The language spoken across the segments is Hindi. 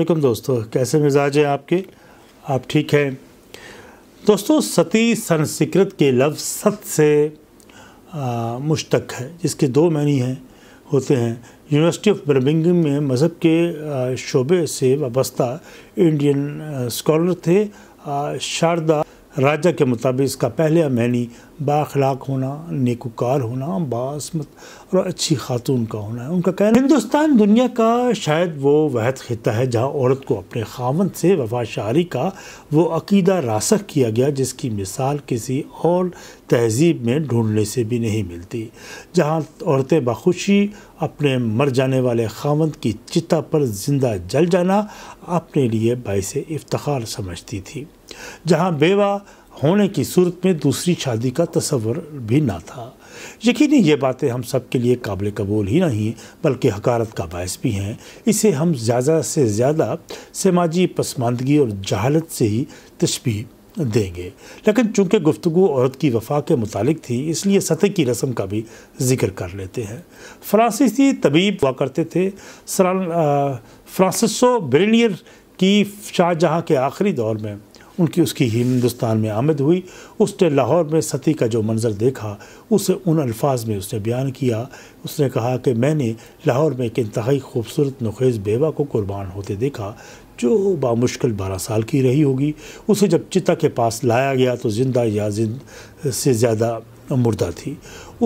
वालेकुम दोस्तों कैसे मिजाज हैं आपके आप ठीक हैं दोस्तों सती संस्कृत के लफ्ज़ सत से मुश्तक है जिसके दो मैनी हैं होते हैं यूनिवर्सिटी ऑफ बर्मिंगम में मज़हब के शोबे से वाबस्ता इंडियन स्कॉलर थे शारदा राजा के मुताबिक इसका पहले मैनी बाखलाक होना नेकुकार होना बासमत और अच्छी खातून का होना है उनका कहना हिंदुस्तान दुनिया का शायद वो वहद खिता है जहाँ औरत को अपने खामन से वफाशारी का वो अकीदा रासख किया गया जिसकी मिसाल किसी और तहजीब में ढूंढने से भी नहीं मिलती जहाँ औरतें बखुशी अपने मर जाने वाले ख़ावंद की चिता पर ज़िंदा जल जाना अपने लिए बायस इफ्तार समझती थी जहाँ बेवा होने की सूरत में दूसरी शादी का तस्वर भी ना था यकीन ये बातें हम सब के लिए काबिल कबूल ही नहीं बल्कि हकारत का बायस भी हैं इसे हम ज़्यादा से ज़्यादा समाजी पसमानदगी और जहालत से ही तशबी देंगे लेकिन चूंकि गुफ्तु औरत की वफा के मुतालिक थी इसलिए सतह की रस्म का भी जिक्र कर लेते हैं फ्रांसीसी तबीब हुआ करते थे फ्रांसिसो ब्रिलियर की शाहजहाँ के आखिरी दौर में उनकी उसकी हिंदुस्तान में आमद हुई उसने लाहौर में सती का जो मंज़र देखा उसे उन अल्फाज में उसने बयान किया उसने कहा कि मैंने लाहौर में एक इंतहाई खूबसूरत नुखेज़ बेवा को कुर्बान होते देखा जो बामुश्किल बारह साल की रही होगी उसे जब चिता के पास लाया गया तो ज़िंदा या जिंद से ज़्यादा मुर्दा थी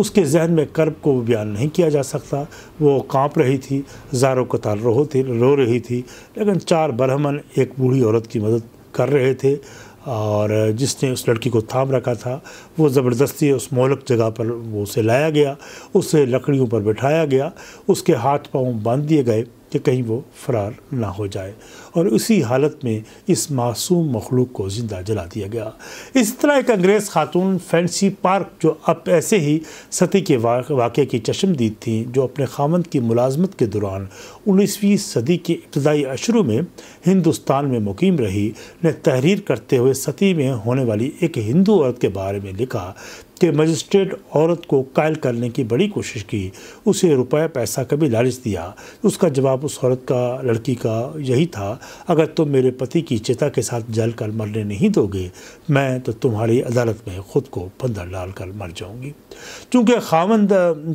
उसके जहन में कर्ब को बयान नहीं किया जा सकता वो कांप रही थी जारो कतार रो थी रो रही थी लेकिन चार बरहमन एक बूढ़ी औरत की मदद कर रहे थे और जिसने उस लड़की को थाम रखा था वो ज़बरदस्ती उस मोलक जगह पर वो उसे लाया गया उसे लकड़ियों पर बैठाया गया उसके हाथ पाँव बांध दिए गए कि कहीं वो फ़रार ना हो जाए और उसी हालत में इस मासूम मखलूक को ज़िंदा जला दिया गया इस तरह एक अंग्रेज़ खातून फैंसी पार्क जो अब ऐसे ही सती के वाक़े की चश्मदीद थी जो अपने खामंद की मुलाजमत के दौरान उन्नीसवीं सदी के इब्तदाई अशरू में हिंदुस्तान में मुकीम रही ने तहरीर करते हुए सती में होने वाली एक हिंदू औरत के बारे में लिखा कि मजिस्ट्रेट औरत को कायल करने की बड़ी कोशिश की उसे रुपया पैसा का भी लालच दिया उसका जवाब उस औरत का लड़की का यही था अगर तुम मेरे पति की चेता के साथ जल कर मरने नहीं दोगे मैं तो तुम्हारी अदालत में ख़ुद को पंदर डाल कर मर जाऊँगी चूँकि खावंद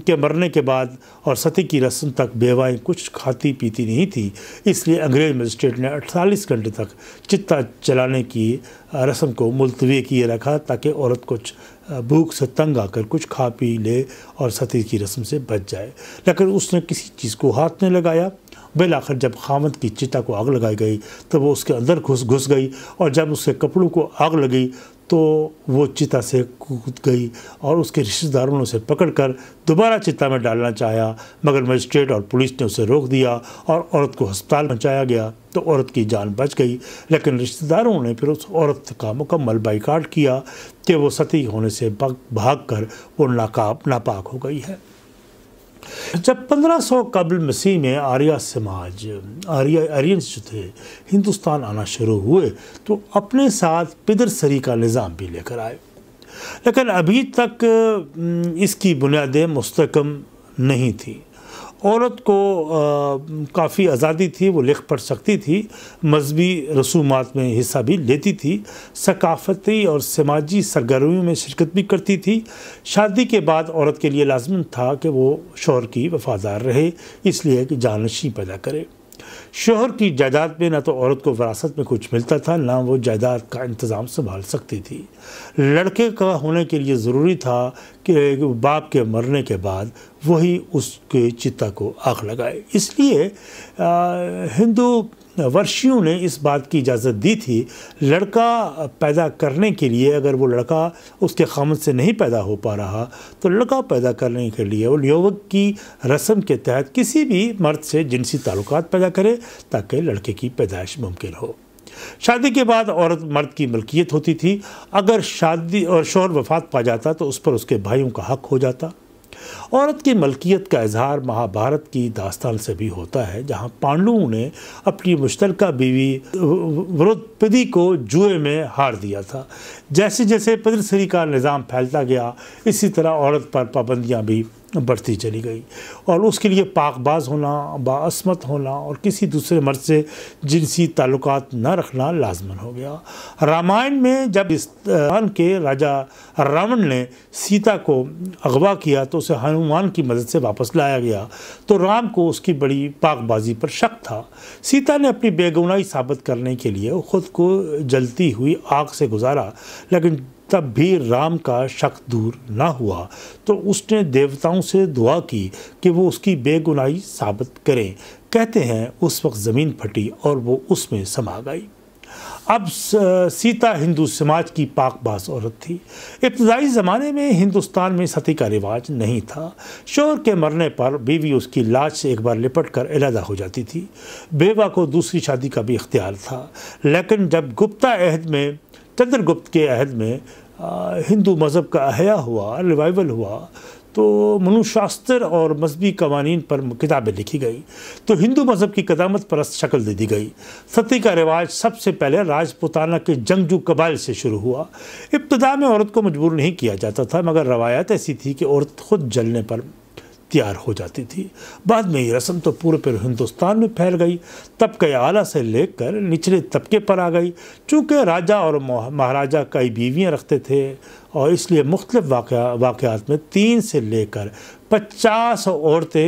के मरने के बाद और सती की रस्म तक बेवाएँ कुछ खाती पीती नहीं थी इसलिए अंग्रेज़ मजिस्ट्रेट ने अड़तालीस घंटे तक चित्ता चलाने की रस्म को मुलतवी किए रखा ताकि औरत कुछ भूख से तंग आकर कुछ खा पी ले और सती की रस्म से बच जाए लेकिन उसने किसी चीज़ को हाथ नहीं लगाया बिलाखिर जब खामद की चिता को आग लगाई गई तो वो उसके अंदर घुस घुस गई और जब उसके कपड़ों को आग लगी तो वो चिता से कूद गई और उसके रिश्तेदारों ने उसे पकड़कर दोबारा चिता में डालना चाहा मगर मजिस्ट्रेट और पुलिस ने उसे रोक दिया और औरत को अस्पताल पहुँचाया गया तो औरत की जान बच गई लेकिन रिश्तेदारों ने फिर उस औरत का मुकम्मल बाइकाट किया कि वो सती होने से भाग कर वो नाकाब नापाक हो गई है जब 1500 कबल मसीह में आर्या समाज आर्या आर्यंस जो थे हिंदुस्तान आना शुरू हुए तो अपने साथ पिदर सरी का निज़ाम भी लेकर आए लेकिन अभी तक इसकी बुनियादें मुस्तकम नहीं थी औरत को काफ़ी आज़ादी थी वो लिख पढ़ सकती थी मजहबी रसूमात में हिस्सा भी लेती थी सकाफती और समाजी सरगर्मियों में शिरकत भी करती थी शादी के बाद औरत के लिए लाजमन था कि वो शोर की वफादार रहे इसलिए कि जानशी पैदा करे शोहर की जायदाद में ना तो औरत को विरासत में कुछ मिलता था ना वो जायदाद का इंतज़ाम संभाल सकती थी लड़के का होने के लिए ज़रूरी था कि बाप के मरने के बाद वही उसके चिता को आग लगाए इसलिए हिंदू वर्षियों ने इस बात की इजाज़त दी थी लड़का पैदा करने के लिए अगर वो लड़का उसके खामद से नहीं पैदा हो पा रहा तो लड़का पैदा करने के लिए वो युवक की रस्म के तहत किसी भी मर्द से जिनसी ताल्लुक पैदा करे ताकि लड़के की पैदाइश मुमकिन हो शादी के बाद औरत मर्द की मलकियत होती थी अगर शादी और शोर वफात पा जाता तो उस पर उसके भाइयों का हक हो जाता औरत की मलकियत का इजहार महाभारत की दास्तान से भी होता है जहाँ पांडवों ने अपनी मुश्तर बीवी वृद्धपदी को जुए में हार दिया था जैसे जैसे पदरसरी का निज़ाम फैलता गया इसी तरह औरत पर पाबंदियाँ भी बढ़ती चली गई और उसके लिए पाकबाज होना बासमत होना और किसी दूसरे मर्द से जिनसी ताल्लुक न रखना लाजमन हो गया रामायण में जब इस के राजा रावण ने सीता को अगवा किया तो उसे हनुमान की मदद से वापस लाया गया तो राम को उसकी बड़ी पाकबाजी पर शक था सीता ने अपनी बेगुनाही साबित करने के लिए खुद को जलती हुई आग से गुजारा लेकिन तब भी राम का शक दूर ना हुआ तो उसने देवताओं से दुआ की कि वो उसकी बेगुनाही साबित करें कहते हैं उस वक्त ज़मीन फटी और वो उसमें समा गई अब सीता हिंदू समाज की पाकबाज औरत थी इब्तदाई ज़माने में हिंदुस्तान में सती का रिवाज नहीं था शोर के मरने पर बीवी उसकी लाश से एक बार लिपट कर इलादा हो जाती थी बेवा को दूसरी शादी का भी इख्तियार था लेकिन जब गुप्ता अहद में चंद्रगुप्त के अहद में हिंदू मज़हब का अहया हुआ रिवाइवल हुआ तो मनुशास्त्र और मजहबी कवानीन पर किताबें लिखी गई तो हिंदू मज़हब की कदामत परस्त शक्ल दे दी गई सती का रिवाज सबसे पहले राजपुताना के जंगजू कबाइल से शुरू हुआ इब्तदा में औरत को मजबूर नहीं किया जाता था मगर रवायत ऐसी थी कि औरत खुद जलने पर तैयार हो जाती थी बाद में ये रस्म तो पूरे पूरे हिंदुस्तान में फैल गई तबके आला से लेकर निचले तबके पर आ गई चूँकि राजा और महाराजा कई बीवियाँ रखते थे और इसलिए मुख्तलिफ वाक़ात में तीन से लेकर पचास औरतें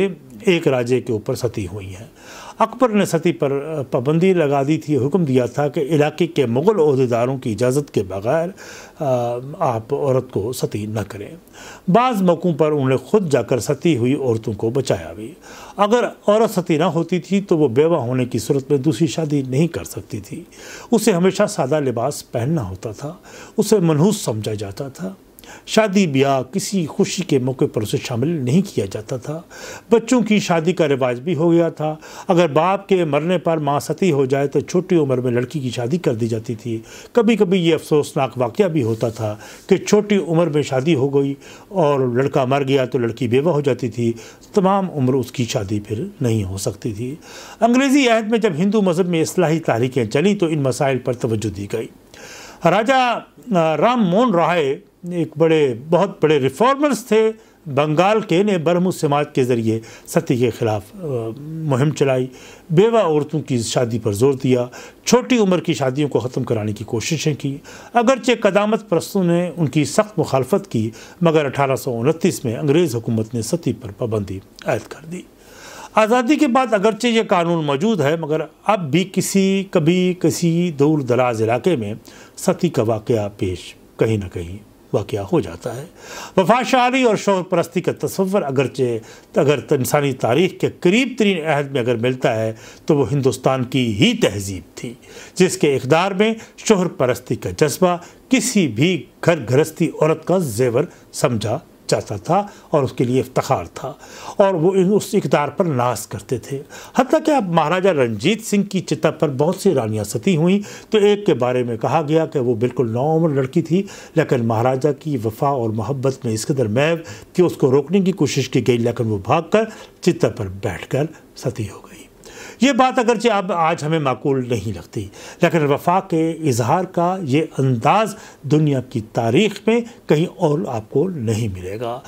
एक राजे के ऊपर सती हुई हैं अकबर ने सती पर पाबंदी लगा दी थी हुक्म दिया था कि इलाके के मुग़ल अहदेदारों की इजाज़त के बगैर आप औरत को सती न करें बाज़ मौक़ों पर उन्हें ख़ुद जाकर सती हुई औरतों को बचाया भी अगर औरत सती ना होती थी तो वो बेवा होने की सूरत में दूसरी शादी नहीं कर सकती थी उसे हमेशा सादा लिबास पहनना होता था उसे मनहूस समझा जाता था शादी ब्याह किसी खुशी के मौके पर उसे शामिल नहीं किया जाता था बच्चों की शादी का रिवाज भी हो गया था अगर बाप के मरने पर माँ सती हो जाए तो छोटी उम्र में लड़की की शादी कर दी जाती थी कभी कभी ये अफसोसनाक वाक़ भी होता था कि छोटी उम्र में शादी हो गई और लड़का मर गया तो लड़की बेवा हो जाती थी तमाम उम्र उसकी शादी फिर नहीं हो सकती थी अंग्रेज़ी अहद में जब हिंदू मज़हब में असलाही तहरीकें चली तो इन मसाइल पर तोज्जो दी गई राजा राम मोहन राय एक बड़े बहुत बड़े रिफॉर्मर्स थे बंगाल के ने ब्रह्म समाज के ज़रिए सती के खिलाफ मुहिम चलाई बेवा औरतों की शादी पर जोर दिया छोटी उम्र की शादियों को ख़त्म कराने की कोशिशें की अगरचे कदामत प्रस्तों ने उनकी सख्त मुखालफत की मगर अठारह में अंग्रेज़ हुकूमत ने सती पर पाबंदी आयद कर दी आज़ादी के बाद अगरचे ये कानून मौजूद है मगर अब भी किसी कभी किसी दूर दराज इलाके में सती का वाक़ पेश कहीं ना कहीं वाक़ हो जाता है वफाशारी और शोर परस्ती का तस्वर अगरचे अगर इंसानी तारीख के करीब तरीन अहद में अगर मिलता है तो वह हिंदुस्तान की ही तहजीब थी जिसके इकदार में शोहर परस्ती का जज्बा किसी भी घर घरस्थी औरत का जेवर समझा चाहता था और उसके लिए इफ्तार था और वो इन उस इकदार पर नाश करते थे हती कि अब महाराजा रंजीत सिंह की चिता पर बहुत सी रानियाँ सती हुई तो एक के बारे में कहा गया कि वो बिल्कुल नौमर लड़की थी लेकिन महाराजा की वफा और मोहब्बत में इस कदर मैव कि उसको रोकने की कोशिश की गई लेकिन वो भाग कर चित्र पर बैठ कर सती हो गई ये बात अगरचे अब आज हमें माकूल नहीं लगती लेकिन वफा के इजहार का ये अंदाज़ दुनिया की तारीख में कहीं और आपको नहीं मिलेगा